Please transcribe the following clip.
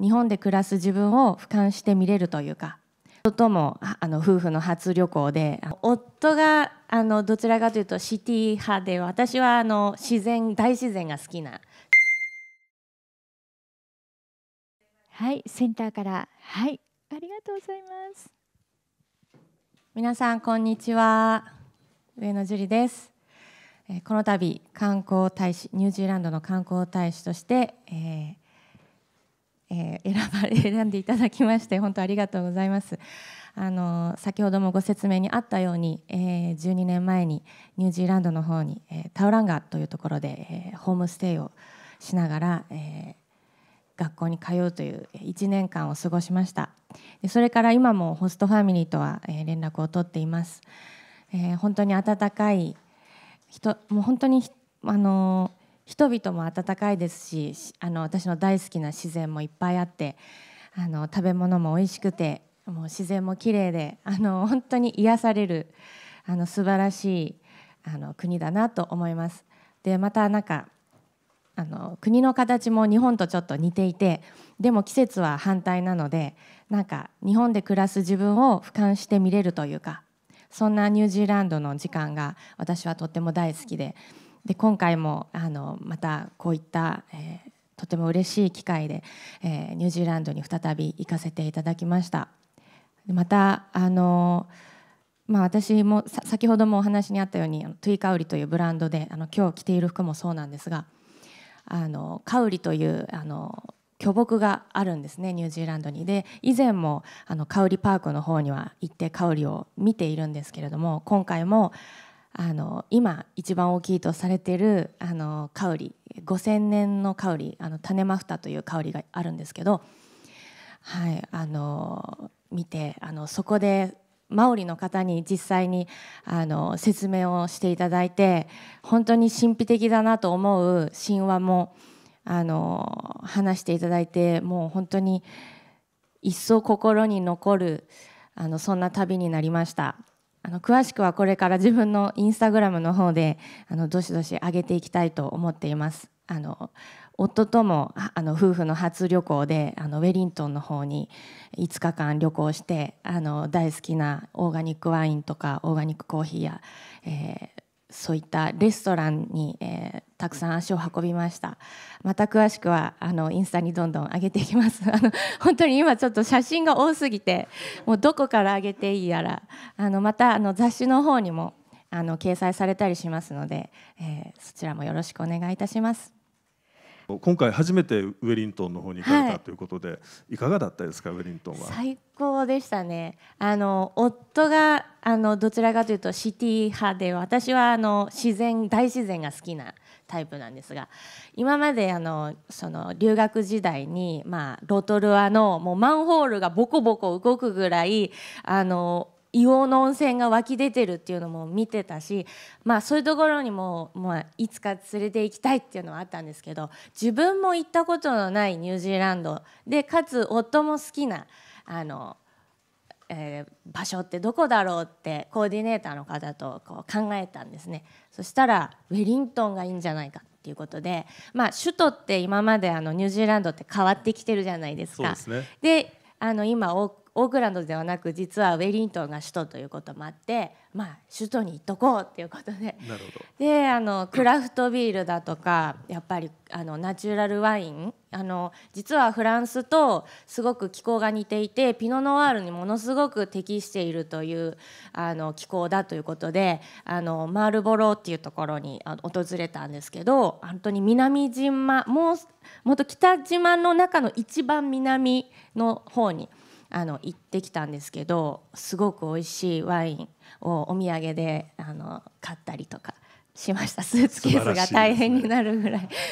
日本で暮らす自分を俯瞰して見れるというかともあの夫婦の初旅行で夫があのどちらかというとシティ派で私はあの自然大自然が好きなはいセンターからはいありがとうございます皆さんこんにちは上野樹里ですこの度観光大使ニュージーランドの観光大使として、えーえ選ばれ選んでいただきまして本当ありがとうございます。あの先ほどもご説明にあったように、えー、12年前にニュージーランドの方に、えー、タウランガというところで、えー、ホームステイをしながら、え学校に通うという1年間を過ごしましたでそれから今もホストファミリーとは、え連絡を取っています、え本当に温かい人もう本当にあの人々も温かいですしあの私の大好きな自然もいっぱいあってあの食べ物も美味しくてもう自然も綺麗であの本当に癒されるあの素晴らしいあの国だなと思います。でまたなんかあの国の形も日本とちょっと似ていてでも季節は反対なのでなんか日本で暮らす自分を俯瞰して見れるというかそんなニュージーランドの時間が私はとっても大好きで。で今回もあのまたこういった、えー、とても嬉しい機会で、えー、ニュージーランドに再び行かせていただきましたまたあの、まあ、私もさ先ほどもお話にあったようにあのトゥイカウリというブランドであの今日着ている服もそうなんですがあのカウリというあの巨木があるんですねニュージーランドにで以前もあのカウリパークの方には行ってカウリを見ているんですけれども今回もあの今一番大きいとされているあの香り5,000年の香りあの種マフタという香りがあるんですけど、はい、あの見てあのそこでマオリの方に実際にあの説明をしていただいて本当に神秘的だなと思う神話もあの話していただいてもう本当に一層心に残るあのそんな旅になりました。あの詳しくはこれから自分のインスタグラムの方であのどしどし上げていきたいと思っています。あの夫ともあの夫婦の初旅行であのウェリントンの方に5日間旅行してあの大好きなオーガニックワインとかオーガニックコーヒーや、えー、そういったレストランに、えー、たくさん足を運びましたまた詳しくはあのインスタにどんどん上げていきます あの本当に今ちょっと写真が多すぎてもうどこから上げていいやらあのまたあの雑誌の方にもあの掲載されたりしますので、えー、そちらもよろしくお願いいたします。今回初めてウェリントンの方に行かれたということで、はい、いかがだったですかウェリントンは最高でしたねあの夫があのどちらかというとシティ派で私はあの自然大自然が好きなタイプなんですが今まであのその留学時代に、まあ、ロトルアのもうマンホールがボコボコ動くぐらいあの硫黄の温泉が湧き出てるっていうのも見てたし、まあ、そういうところにも、まあ、いつか連れて行きたいっていうのはあったんですけど自分も行ったことのないニュージーランドでかつ夫も好きなあの、えー、場所ってどこだろうってコーディネーターの方とこう考えたんですねそしたらウェリントンがいいんじゃないかっていうことで、まあ、首都って今まであのニュージーランドって変わってきてるじゃないですか。で、ね、あの今オークランドではなく実はウェリントンが首都ということもあってまあ首都に行っとこうっていうことでであのクラフトビールだとかやっぱりあのナチュラルワインあの実はフランスとすごく気候が似ていてピノ・ノワールにものすごく適しているというあの気候だということであのマールボローっていうところに訪れたんですけど本当に南島もうもっと北島の中の一番南の方にあの行ってきたんですけどすごく美味しいワインをお土産であの買ったりとかしましたスーツケースが大変になるぐらい。